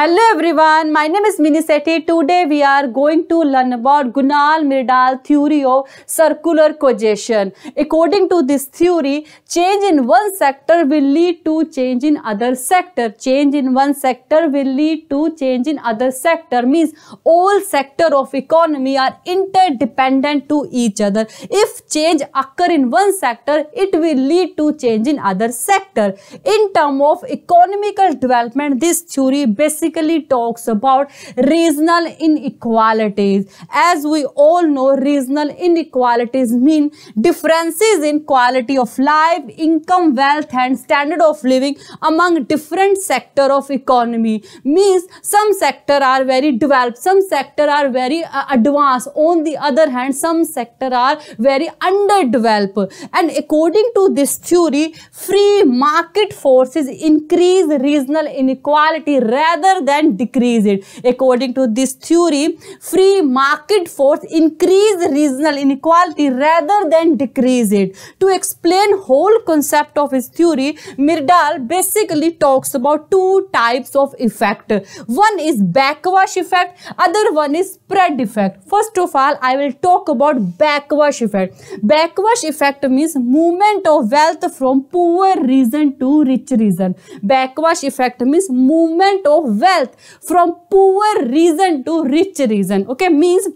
Hello everyone, my name is Mini Today we are going to learn about Gunal Mirdal theory of circular causation. According to this theory, change in one sector will lead to change in other sector. Change in one sector will lead to change in other sector means all sector of economy are interdependent to each other. If change occur in one sector, it will lead to change in other sector. In term of economical development, this theory basically basically talks about regional inequalities. As we all know, regional inequalities mean differences in quality of life, income, wealth and standard of living among different sector of economy. Means some sector are very developed, some sector are very uh, advanced. On the other hand, some sector are very underdeveloped. And according to this theory, free market forces increase regional inequality rather rather than decrease it. According to this theory, free market force increase regional inequality rather than decrease it. To explain whole concept of his theory, Mirdal basically talks about two types of effect. One is backwash effect, other one is spread effect. First of all, I will talk about backwash effect. Backwash effect means movement of wealth from poor region to rich region. Backwash effect means movement of wealth from poor reason to rich reason. okay means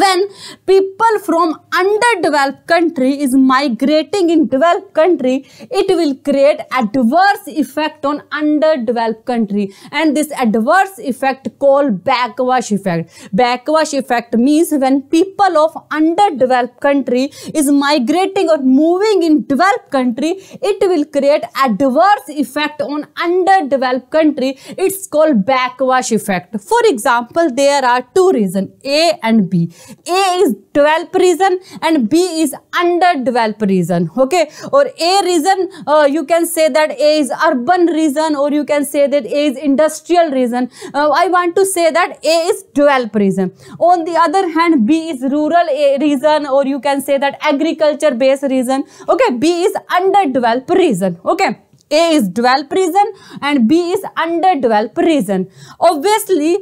when people from underdeveloped country is migrating in developed country it will create adverse effect on underdeveloped country and this adverse effect called backwash effect backwash effect means when people of underdeveloped country is migrating or moving in developed country it will create adverse effect on underdeveloped country it's called backwash effect for example there are two reasons a and b a is developed region and B is under developed region. Okay, or A region uh, you can say that A is urban region or you can say that A is industrial region. Uh, I want to say that A is developed region. On the other hand, B is rural A region or you can say that agriculture based region. Okay, B is under developed region. Okay. A is developed region and B is under developed region. Obviously,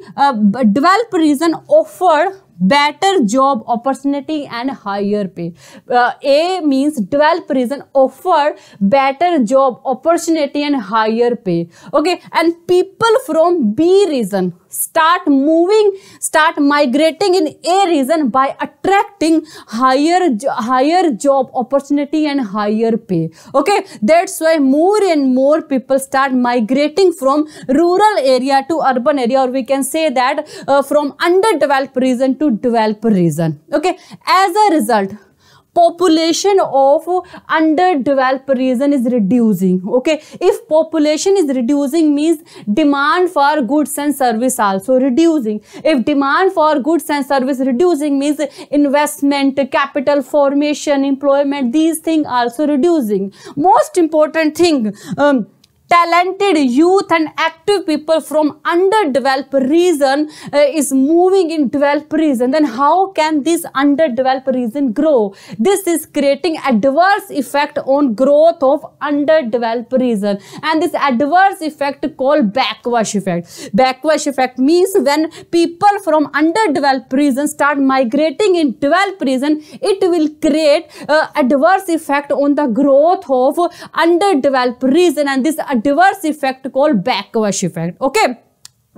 developed uh, region offer better job opportunity and higher pay. Uh, A means develop reason offer better job opportunity and higher pay. Okay, and people from B reason start moving start migrating in a region by attracting higher higher job opportunity and higher pay okay that's why more and more people start migrating from rural area to urban area or we can say that uh, from underdeveloped region to developed region okay as a result population of underdeveloped region is reducing okay if population is reducing means demand for goods and service also reducing if demand for goods and service reducing means investment capital formation employment these things also reducing most important thing um, talented youth and active people from underdeveloped region uh, is moving in developed region then how can this underdeveloped region grow this is creating adverse effect on growth of underdeveloped region and this adverse effect called backwash effect backwash effect means when people from underdeveloped region start migrating in developed region it will create uh, adverse effect on the growth of underdeveloped region and this adverse effect called backwash effect okay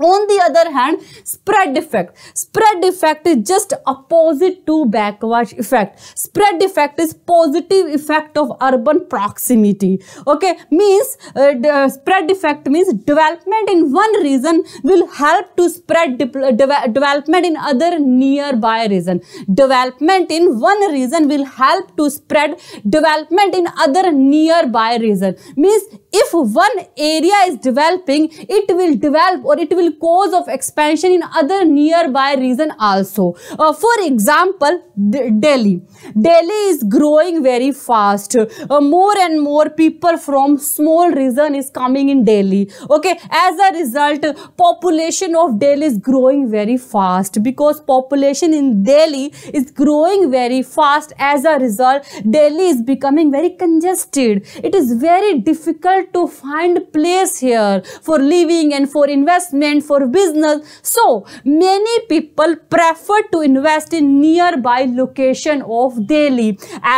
on the other hand spread effect spread effect is just opposite to backwash effect spread effect is positive effect of urban proximity okay means uh, the uh, spread effect means development in one region will help to spread de uh, de development in other nearby region development in one region will help to spread development in other nearby region means if one area is developing it will develop or it will cause of expansion in other nearby region also. Uh, for example, D Delhi. Delhi is growing very fast. Uh, more and more people from small region is coming in Delhi. Okay, as a result, population of Delhi is growing very fast because population in Delhi is growing very fast. As a result, Delhi is becoming very congested. It is very difficult to find place here for living and for investment and for business. So many people prefer to invest in nearby location of Delhi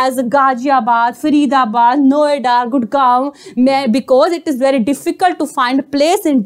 as Ghaziabad, Faridabad, Noida, Gurgaon because it is very difficult to find place in,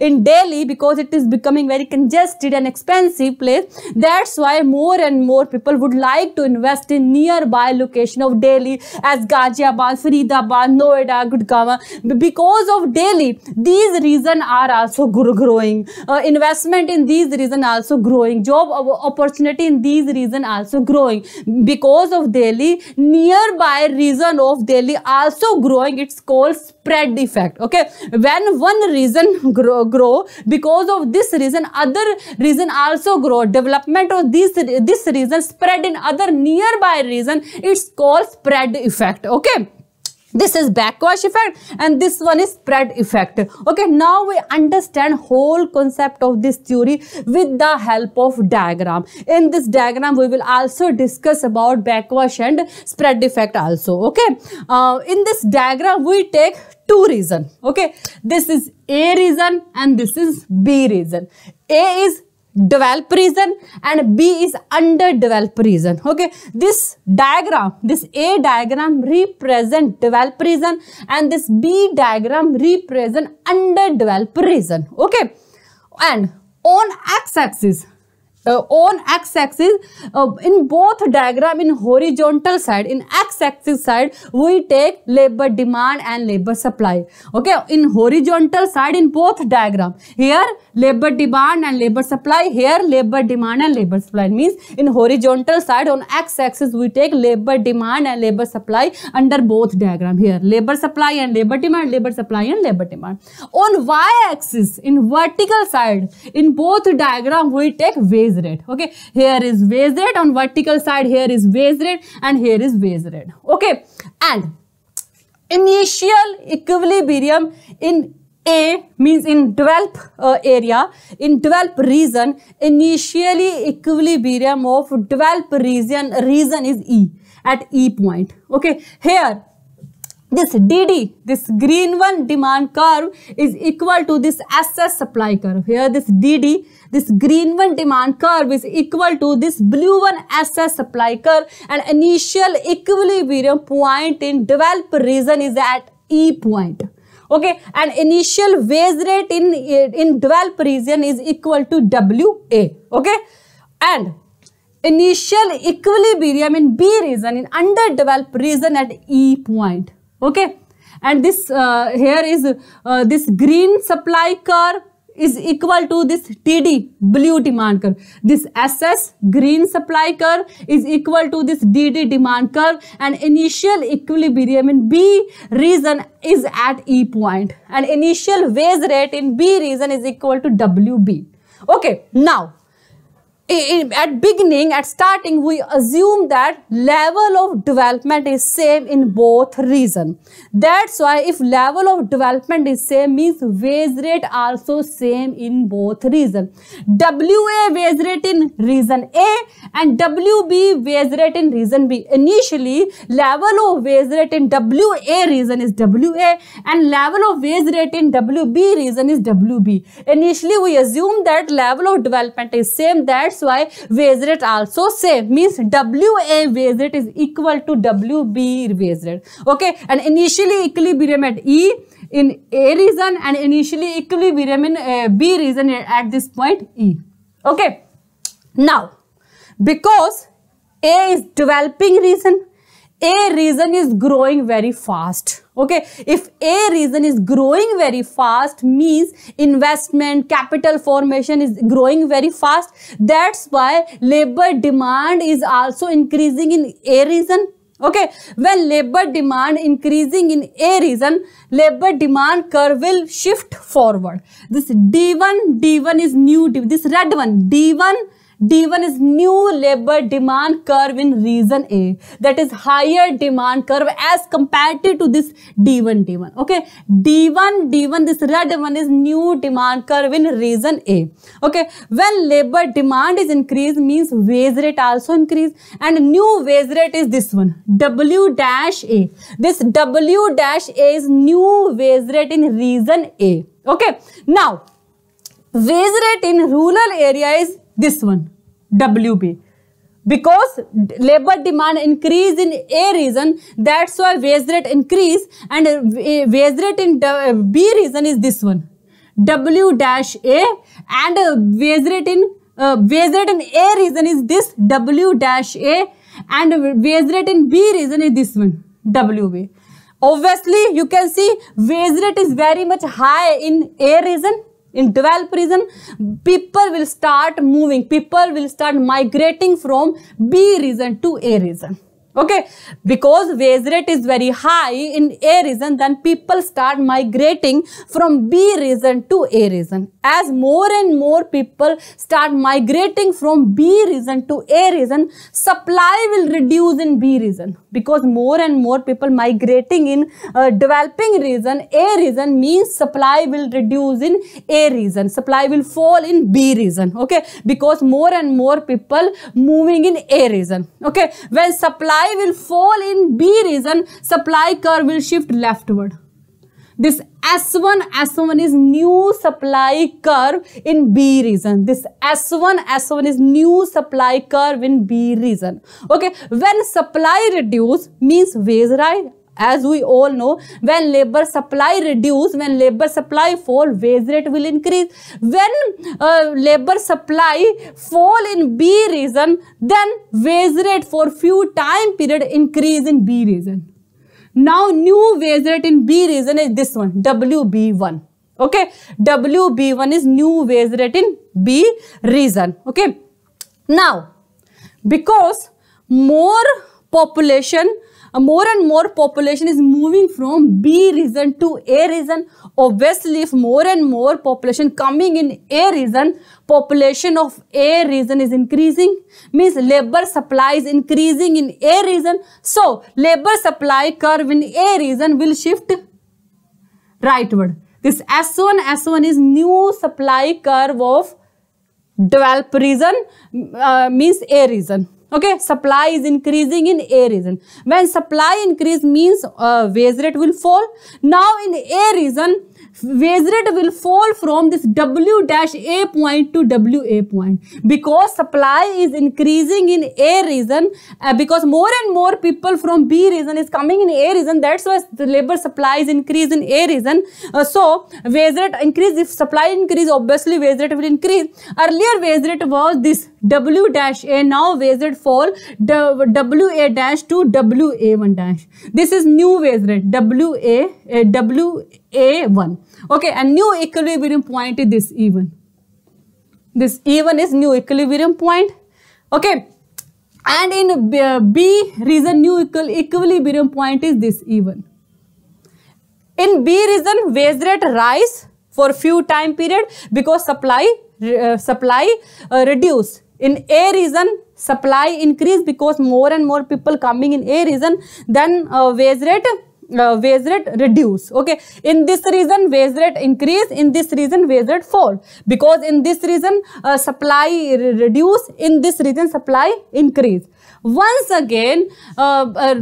in Delhi because it is becoming very congested and expensive place. That's why more and more people would like to invest in nearby location of Delhi as Ghaziabad, Faridabad, Noida, Gurgaon because of Delhi. These reasons are also growing growing uh, investment in these region also growing job opportunity in these region also growing because of delhi nearby region of delhi also growing it's called spread effect okay when one region grow, grow because of this reason other region also grow development of this this region spread in other nearby region it's called spread effect okay this is backwash effect and this one is spread effect okay now we understand whole concept of this theory with the help of diagram in this diagram we will also discuss about backwash and spread effect also okay uh, in this diagram we take two reason okay this is a reason and this is b reason a is developed region and B is underdeveloped region. Okay, this diagram, this A diagram represent developed region and this B diagram represent underdeveloped region. Okay, and on x-axis uh, on x-axis uh, in both diagram in horizontal side in x-axis side we take labor demand and labor supply okay in horizontal side in both diagram here labor demand and labor supply here labor demand and labor supply it means in horizontal side on x-axis we take labor demand and labor supply under both diagram here labor supply and labor demand labor supply and labor demand on y-axis in vertical side in both diagram we take wage base rate okay here is base rate on vertical side here is base rate and here is base rate okay and initial equilibrium in a means in 12th uh, area, in 12th region, initially equilibrium of 12th region, region is E at E point. Okay, here this DD, this green one demand curve is equal to this SS supply curve. Here this DD, this green one demand curve is equal to this blue one SS supply curve and initial equilibrium point in developed region is at E point. Okay, and initial wage rate in, in developed region is equal to WA. Okay, and initial equilibrium in B region, in underdeveloped region at E point okay and this uh, here is uh, this green supply curve is equal to this TD blue demand curve. This SS green supply curve is equal to this DD demand curve and initial equilibrium in B region is at E point and initial wage rate in B region is equal to WB. Okay, now at beginning at starting we assume that level of development is same in both region that's why if level of development is same means wage rate also same in both region wa wage rate in region a and wb wage rate in region b initially level of wage rate in wa region is wa and level of wage rate in wb region is wb initially we assume that level of development is same that that's why wage also same means WA wage is equal to WB wage Okay, and initially equilibrium at E in A region and initially equilibrium in uh, B region at this point E. Okay, now because A is developing region a region is growing very fast. Okay, if A region is growing very fast means investment, capital formation is growing very fast. That's why labor demand is also increasing in A region. Okay, when labor demand increasing in A region, labor demand curve will shift forward. This D1, D1 is new, this red one, D1 D1 is new labor demand curve in region A. That is higher demand curve as compared to this D1, D1. Okay. D1, D1, this red one is new demand curve in region A. Okay. When labor demand is increased means wage rate also increase and new wage rate is this one. W dash A. This W dash A is new wage rate in region A. Okay. Now, wage rate in rural area is this one, WB. Because labor demand increase in A region, that's why wage rate increase and wage rate in B region is this one, W dash A and wage rate in uh, wage rate in A region is this W dash A and wage rate in B region is this one, WB. Obviously, you can see wage rate is very much high in A region in developed region people will start moving people will start migrating from b region to a region Okay, because wage rate is very high in A region, then people start migrating from B region to A region. As more and more people start migrating from B region to A region, supply will reduce in B region because more and more people migrating in uh, developing region, A region means supply will reduce in A region. Supply will fall in B region. Okay, because more and more people moving in A region. Okay, when supply supply will fall in B region, supply curve will shift leftward. This S1, S1 is new supply curve in B region. This S1, S1 is new supply curve in B region. Okay, when supply reduce means wage rise as we all know when labor supply reduce when labor supply fall wage rate will increase when uh, labor supply fall in b region then wage rate for few time period increase in b region now new wage rate in b region is this one wb1 okay wb1 is new wage rate in b region okay now because more population more and more population is moving from B region to A region. Obviously, if more and more population coming in A region, population of A region is increasing. Means labor supply is increasing in A region. So, labor supply curve in A region will shift rightward. This S1, S1 is new supply curve of developed region uh, means A region. Okay, supply is increasing in A region. When supply increase means uh, wage rate will fall. Now in A region, wage rate will fall from this W dash A point to WA point because supply is increasing in A region uh, because more and more people from B region is coming in A region. That's why the labor supply is increased in A region. Uh, so wage rate increase. If supply increase, obviously wage rate will increase. Earlier wage rate was this W dash A. Now wage rate fall WA dash to WA1 dash. This is new wage rate W A uh, W. A1. Okay, and new equilibrium point is this E1. This E1 is new equilibrium point. Okay, and in B uh, region, new equilibrium point is this E1. In B region, wage rate rise for few time period because supply uh, supply uh, In A region, supply increase because more and more people coming in A region, then uh, wage rate uh, wage rate reduce okay in this reason wage rate increase in this reason wage rate fall because in this reason uh, supply reduce in this reason supply increase once again uh, uh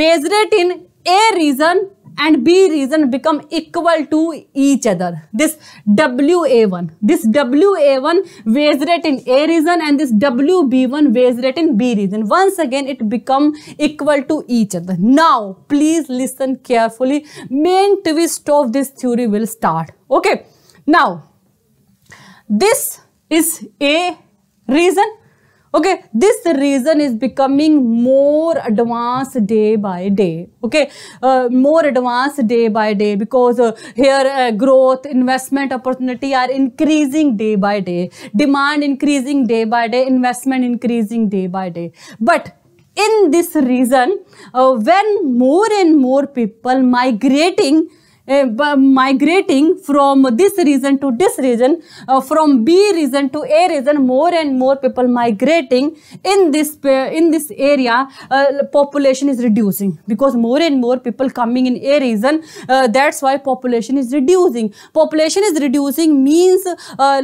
wage rate in a reason and B reason become equal to each other. This WA1, this WA1 weighs rate in A reason, and this WB1 weighs rate in B reason. Once again, it become equal to each other. Now, please listen carefully. Main twist of this theory will start. Okay. Now, this is A reason okay this reason is becoming more advanced day by day okay uh, more advanced day by day because uh, here uh, growth investment opportunity are increasing day by day demand increasing day by day investment increasing day by day but in this reason uh, when more and more people migrating Eh, migrating from this region to this region, uh, from B region to A region, more and more people migrating in this uh, in this area, uh, population is reducing because more and more people coming in A region. Uh, that's why population is reducing. Population is reducing means uh,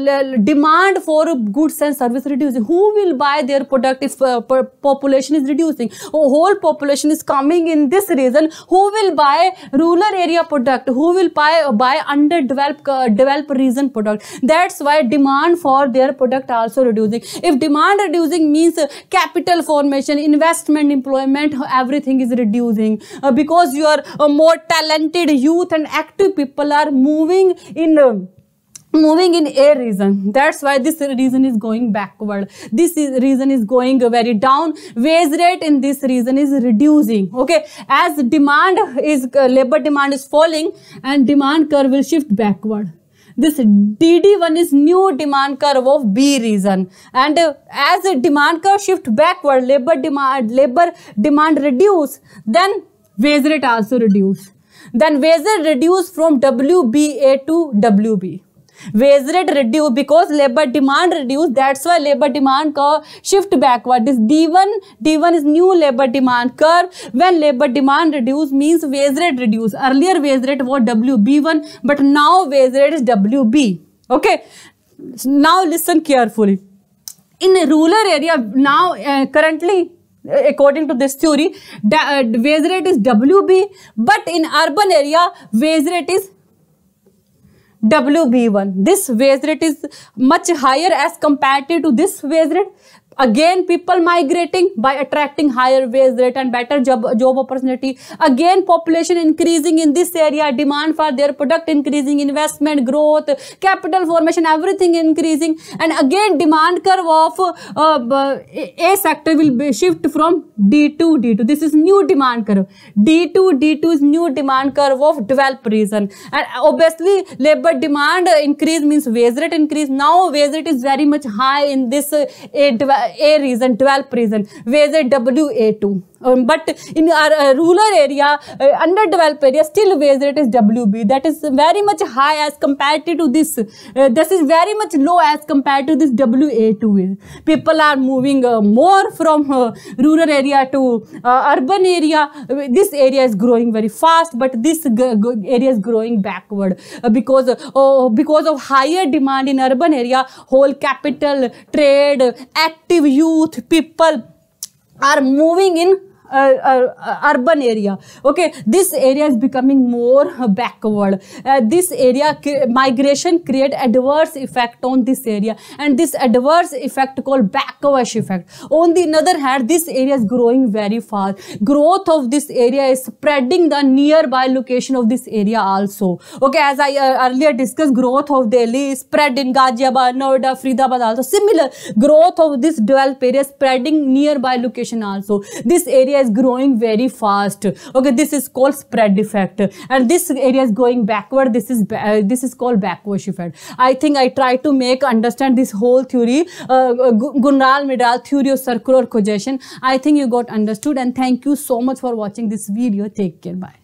demand for goods and service reducing. Who will buy their product if population is reducing? whole population is coming in this region. Who will buy rural area product? who will buy buy underdeveloped uh, develop region product that's why demand for their product also reducing if demand reducing means uh, capital formation investment employment everything is reducing uh, because your uh, more talented youth and active people are moving in um, moving in a region that's why this region is going backward this is, region is going very down wage rate in this region is reducing okay as demand is uh, labor demand is falling and demand curve will shift backward this dd1 is new demand curve of b region and uh, as demand curve shift backward labor demand labor demand reduce then wage rate also reduce then wage rate reduce from wba to wb wage rate reduce because labor demand reduce. that's why labor demand curve shift backward this d1 d1 is new labor demand curve when labor demand reduce means wage rate reduce. earlier wage rate was wb1 but now wage rate is wb okay now listen carefully in a rural area now uh, currently uh, according to this theory the, uh, wage rate is wb but in urban area wage rate is WB1. This wage rate is much higher as compared to this wage rate again people migrating by attracting higher wage rate and better job job opportunity again population increasing in this area demand for their product increasing investment growth capital formation everything increasing and again demand curve of uh, uh a sector will be shift from d2 d2 this is new demand curve d2 d2 is new demand curve of developed region and obviously labor demand increase means wage rate increase now wage rate is very much high in this uh, a a region twelve region wage A W A two Um, but in our uh, rural area, uh, underdeveloped area, still wage rate is WB. That is very much high as compared to this. Uh, this is very much low as compared to this WA2. People are moving uh, more from uh, rural area to uh, urban area. This area is growing very fast, but this area is growing backward because because of higher demand in urban area. Whole capital, trade, active youth, people are moving in uh, uh, urban area okay this area is becoming more backward uh, this area migration create adverse effect on this area and this adverse effect called backwash effect on the other hand this area is growing very fast growth of this area is spreading the nearby location of this area also okay as i uh, earlier discussed growth of delhi spread in ghaziabad noida faridabad also similar growth of this developed area spreading nearby location also this area is growing very fast okay this is called spread effect and this area is going backward this is uh, this is called backwash effect i think i try to make understand this whole theory uh, uh gunral midal theory of circular cohesion i think you got understood and thank you so much for watching this video take care bye